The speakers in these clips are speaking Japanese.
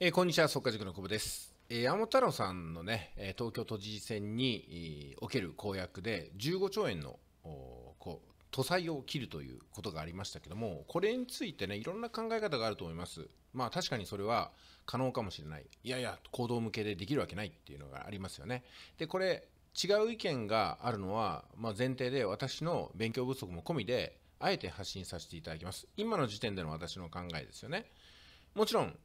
えー、こんにちは、速化塾の久保です。えー、山本太郎さんのね、東京都知事選に、おける公約で、15兆円のこう都債を切るということがありましたけども、これについてね、いろんな考え方があると思います。まあ確かにそれは可能かもしれない。いやいや、行動向けでできるわけないっていうのがありますよね。で、これ、違う意見があるのは、まあ、前提で私の勉強不足も込みで、あえて発信させていただきます。今の時点での私の考えですよね。もちろん、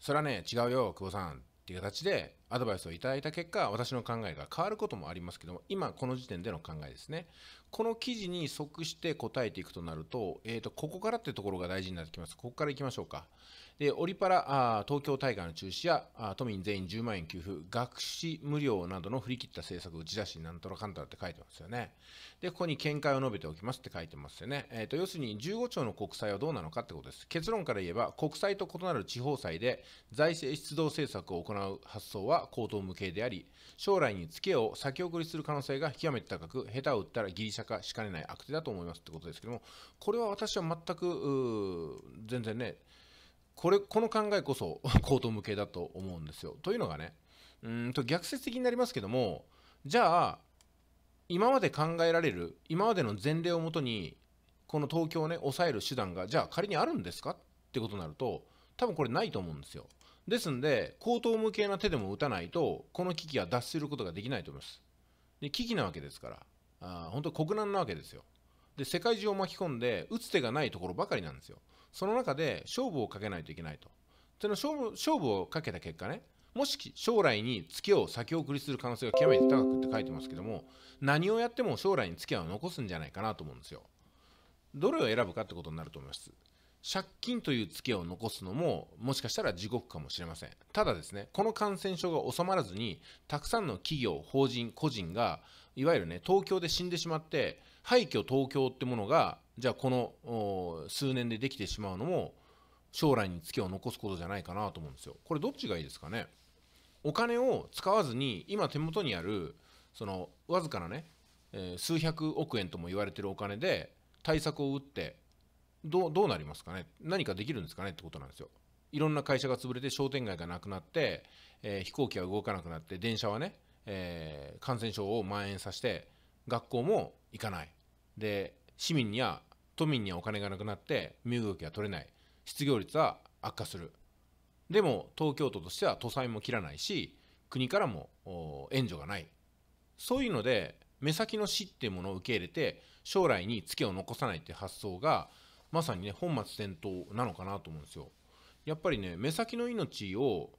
それはね違うよ久保さんっていう形でアドバイスをいただいた結果私の考えが変わることもありますけども今この時点での考えですねこの記事に即して答えていくとなると、えー、とここからってところが大事になってきます。ここからいきましょうか。で、オリパラ、あ東京大会の中止やあ都民全員10万円給付、学資無料などの振り切った政策打ち出し、なんとらかんたらって書いてますよね。で、ここに見解を述べておきますって書いてますよね。えー、と要するに15兆の国債はどうなのかってことです。結論から言えば、国債と異なる地方債で財政出動政策を行う発想は高等無形であり、将来にツけを先送りする可能性が極めて高く、下手を打ったらギリシャ社化しかねない悪手だと思いますってことですけども、これは私は全く、全然ね、これ、この考えこそ、高等無形だと思うんですよ。というのがね、うんと逆説的になりますけども、じゃあ、今まで考えられる、今までの前例をもとに、この東京をね、抑える手段が、じゃあ仮にあるんですかってことになると、多分これないと思うんですよ。ですんで、高等無形な手でも打たないと、この危機は脱することができないと思います。で危機なわけですから。あ本当国難なわけですよ。で世界中を巻き込んで打つ手がないところばかりなんですよ。その中で勝負をかけないといけないと。ての勝負勝負をかけた結果ねもし将来に月を先送りする可能性が極めて高くって書いてますけども何をやっても将来に月は残すんじゃないかなと思うんですよ。どれを選ぶかってことになると思います。借金という付けを残すのももしかしたら地獄かもしれませんただですねこの感染症が収まらずにたくさんの企業法人個人がいわゆるね東京で死んでしまって廃墟東京ってものがじゃあこの数年でできてしまうのも将来にツケを残すことじゃないかなと思うんですよ。これどっちがいいですかねお金を使わずに今手元にあるそのわずかなね、えー、数百億円とも言われてるお金で対策を打ってどうなりますかね何かできるんですかねってことなんですよ。いろんな会社が潰れて商店街がなくなって、えー、飛行機は動かなくなって電車はねえー、感染症を蔓延させて学校も行かないで市民には都民にはお金がなくなって身動きが取れない失業率は悪化するでも東京都としては都債も切らないし国からも援助がないそういうので目先の死っていうものを受け入れて将来にツケを残さないっていう発想がまさにね本末転倒なのかなと思うんですよ。やっぱりね目先の命を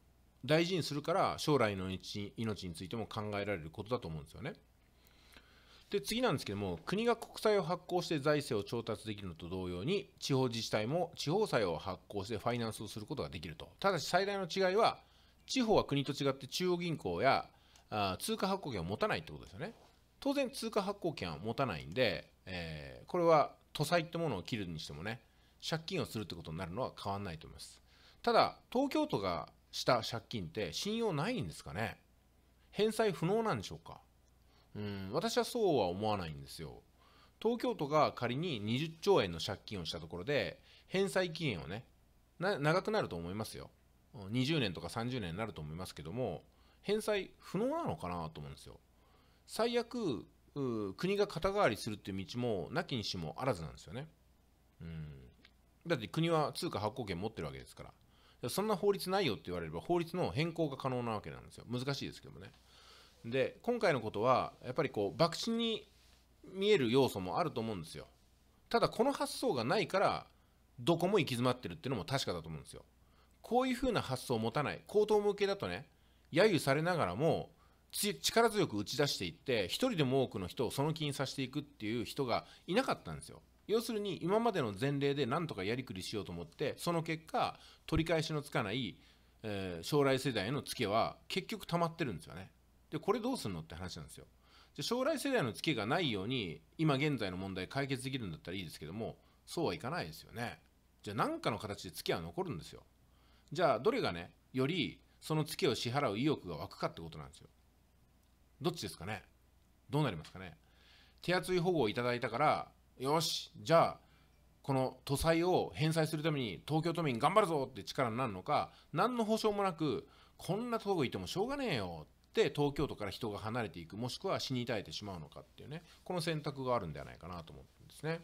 大事にするから将来の命についても考えられることだと思うんですよね。で次なんですけども国が国債を発行して財政を調達できるのと同様に地方自治体も地方債を発行してファイナンスをすることができるとただし最大の違いは地方は国と違って中央銀行やあ通貨発行権を持たないってことですよね当然通貨発行権は持たないんで、えー、これは都債ってものを切るにしてもね借金をするってことになるのは変わらないと思いますただ東京都がした借金って信用ないんですかね返済不能なんでしょうかうん私はそうは思わないんですよ東京都が仮に20兆円の借金をしたところで返済期限をねな、長くなると思いますよ20年とか30年になると思いますけども返済不能なのかなと思うんですよ最悪国が肩代わりするっていう道もなきにしもあらずなんですよねうんだって国は通貨発行権持ってるわけですからそんな法律ないよって言われれば法律の変更が可能なわけなんですよ難しいですけどもねで今回のことはやっぱりこう博打に見える要素もあると思うんですよただこの発想がないからどこも行き詰まってるっていうのも確かだと思うんですよこういう風な発想を持たない口頭向けだとね揶揄されながらも力強く打ち出していって一人でも多くの人をその気にさせていくっていう人がいなかったんですよ要するに今までの前例で何とかやりくりしようと思ってその結果取り返しのつかない、えー、将来世代へのツケは結局溜まってるんですよねでこれどうすんのって話なんですよで将来世代のツケがないように今現在の問題解決できるんだったらいいですけどもそうはいかないですよねじゃあ何かの形でツケは残るんですよじゃあどれがねよりそのツケを支払う意欲が湧くかってことなんですよどっちですかねどうなりますかね手厚い保護をいただいたからよしじゃあこの都債を返済するために東京都民頑張るぞって力になるのか何の保証もなくこんなとこいてもしょうがねえよって東京都から人が離れていくもしくは死に絶えてしまうのかっていうねこの選択があるんではないかなと思うんですね。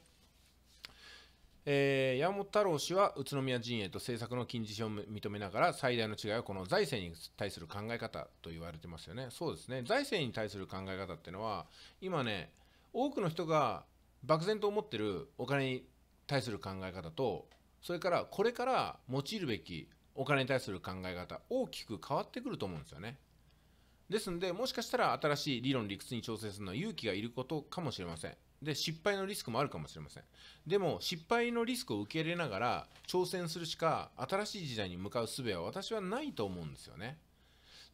えー、山本太郎氏は宇都宮陣営と政策の禁止を認めながら最大の違いはこの財政に対する考え方と言われてますよね。そうですね財政に対する考え方っていうのは今ね多くの人が漠然と思ってるお金に対する考え方とそれからこれから用いるべきお金に対する考え方大きく変わってくると思うんですよね。ですのでもしかしたら新しい理論理屈に挑戦するのは勇気がいることかもしれません。で失敗のリスクもあるかもしれません。でも失敗のリスクを受け入れながら挑戦するしか新しい時代に向かう術は私はないと思うんですよね。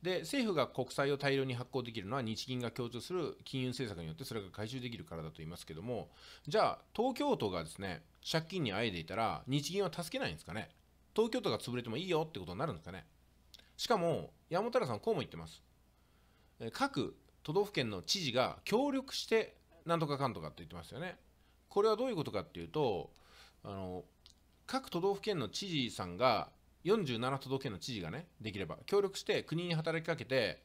で政府が国債を大量に発行できるのは日銀が強調する金融政策によってそれが回収できるからだと言いますけどもじゃあ東京都がですね借金にあえでいたら日銀は助けないんですかね東京都が潰れてもいいよってことになるんですかねしかも山本太さんこうも言ってます各都道府県の知事が協力してなんとかかんとかって言ってますよねこれはどういうことかっていうとあの各都道府県の知事さんが47都道府県の知事がね、できれば、協力して国に働きかけて、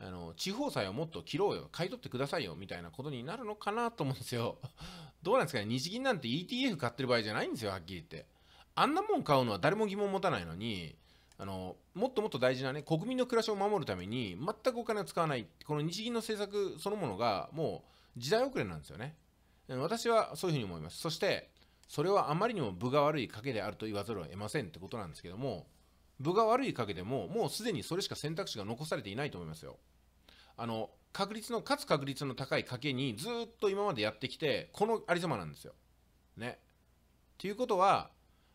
あの、地方債をもっと切ろうよ、買い取ってくださいよ、みたいなことになるのかなと思うんですよ。どうなんですかね、日銀なんて ETF 買ってる場合じゃないんですよ、はっきり言って。あんなもん買うのは誰も疑問持たないのに、あのもっともっと大事なね、国民の暮らしを守るために、全くお金を使わない、この日銀の政策そのものが、もう時代遅れなんですよね。私はそういうふうに思います。そして、それはあまりにも分が悪い賭けであると言わざるを得ませんってことなんですけども分が悪い賭けでももうすでにそれしか選択肢が残されていないと思いますよあの確率の勝つ確率の高い賭けにずっと今までやってきてこのありさまなんですよねっていうことは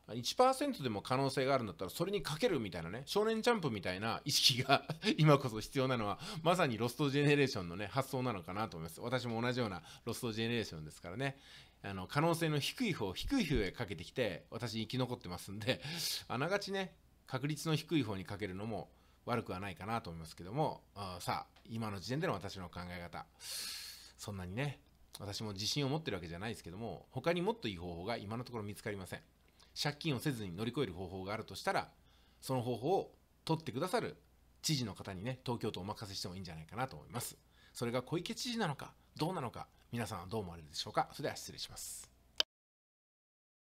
1%でも可能性があるんだったらそれにかけるみたいなね少年ジャンプみたいな意識が 今こそ必要なのはまさにロストジェネレーションのね発想なのかなと思います私も同じようなロストジェネレーションですからねあの可能性の低い方低い方へかけてきて私生き残ってますんで あながちね確率の低い方にかけるのも悪くはないかなと思いますけどもあさあ今の時点での私の考え方そんなにね私も自信を持ってるわけじゃないですけども他にもっといい方法が今のところ見つかりません借金をせずに乗り越える方法があるとしたらその方法を取ってくださる知事の方にね東京都お任せしてもいいんじゃないかなと思いますそれが小池知事なのかどうなのか皆さんはどう思われるでしょうかそれでは失礼します